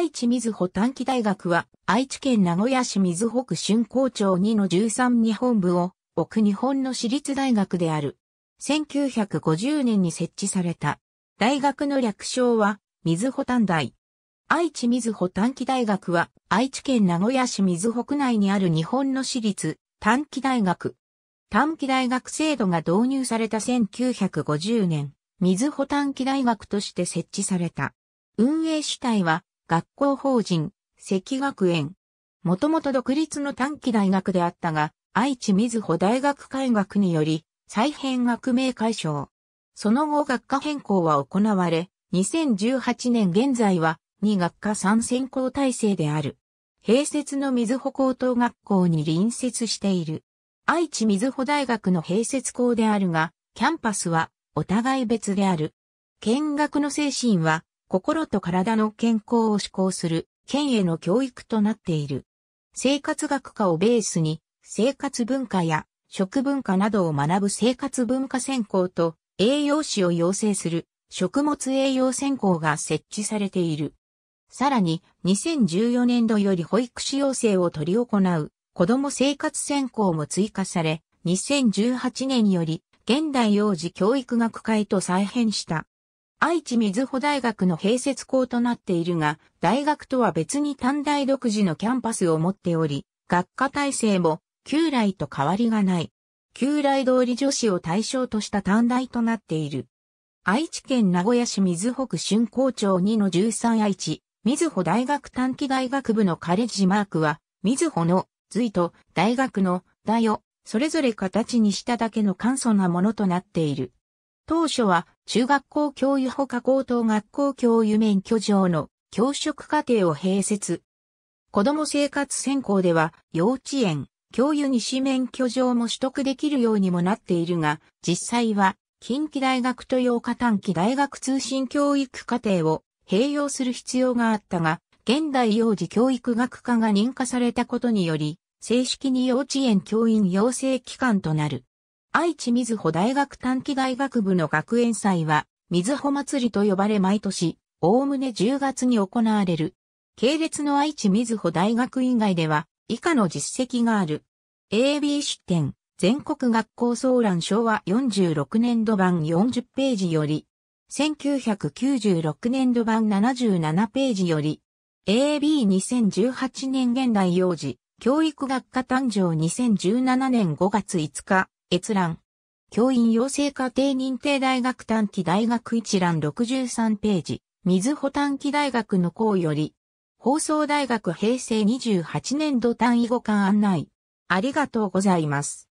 愛知水穂短期大学は、愛知県名古屋市水穂区春高町2の13日本部を、奥日本の私立大学である。1950年に設置された。大学の略称は、水穂短大。愛知水穂短期大学は、愛知県名古屋市水穂区内にある日本の私立短期大学。短期大学制度が導入された1950年、水穂短期大学として設置された。運営主体は、学校法人、赤学園。もともと独立の短期大学であったが、愛知瑞穂大学開学により、再編学名解消。その後学科変更は行われ、2018年現在は、2学科3専攻体制である。併設の瑞穂高等学校に隣接している。愛知瑞穂大学の併設校であるが、キャンパスはお互い別である。見学の精神は心と体の健康を志向する県への教育となっている。生活学科をベースに、生活文化や食文化などを学ぶ生活文化専攻と栄養士を養成する食物栄養専攻が設置されている。さらに2014年度より保育士養成を取り行う子ども生活専攻も追加され、2018年より現代幼児教育学会と再編した愛知水穂大学の併設校となっているが、大学とは別に短大独自のキャンパスを持っており、学科体制も旧来と変わりがない。旧来通り女子を対象とした短大となっている。愛知県名古屋市水穂区春校長2-13愛知、水穂大学短期大学部のカレッジマークは、水穂の随と大学の大をそれぞれ形にしただけの簡素なものとなっている。当初は中学校教諭ほか高等学校教諭免許上の教職課程を併設。子供生活専攻では幼稚園、教諭西免許上も取得できるようにもなっているが、実際は近畿大学と洋歌短期大学通信教育課程を併用する必要があったが、現代幼児教育学科が認可されたことにより、正式に幼稚園教員養成機関となる。愛知水穂大学短期大学部の学園祭は、水穂祭りと呼ばれ毎年、おおむね10月に行われる。系列の愛知水穂大学以外では、以下の実績がある。AB 出展、全国学校総覧昭和46年度版40ページより、1996年度版77ページより、AB2018 年現代幼児、教育学科誕生2017年5月5日、閲覧。教員養成課程認定大学短期大学一覧63ページ。水穂短期大学の校より。放送大学平成28年度単位互換案内。ありがとうございます。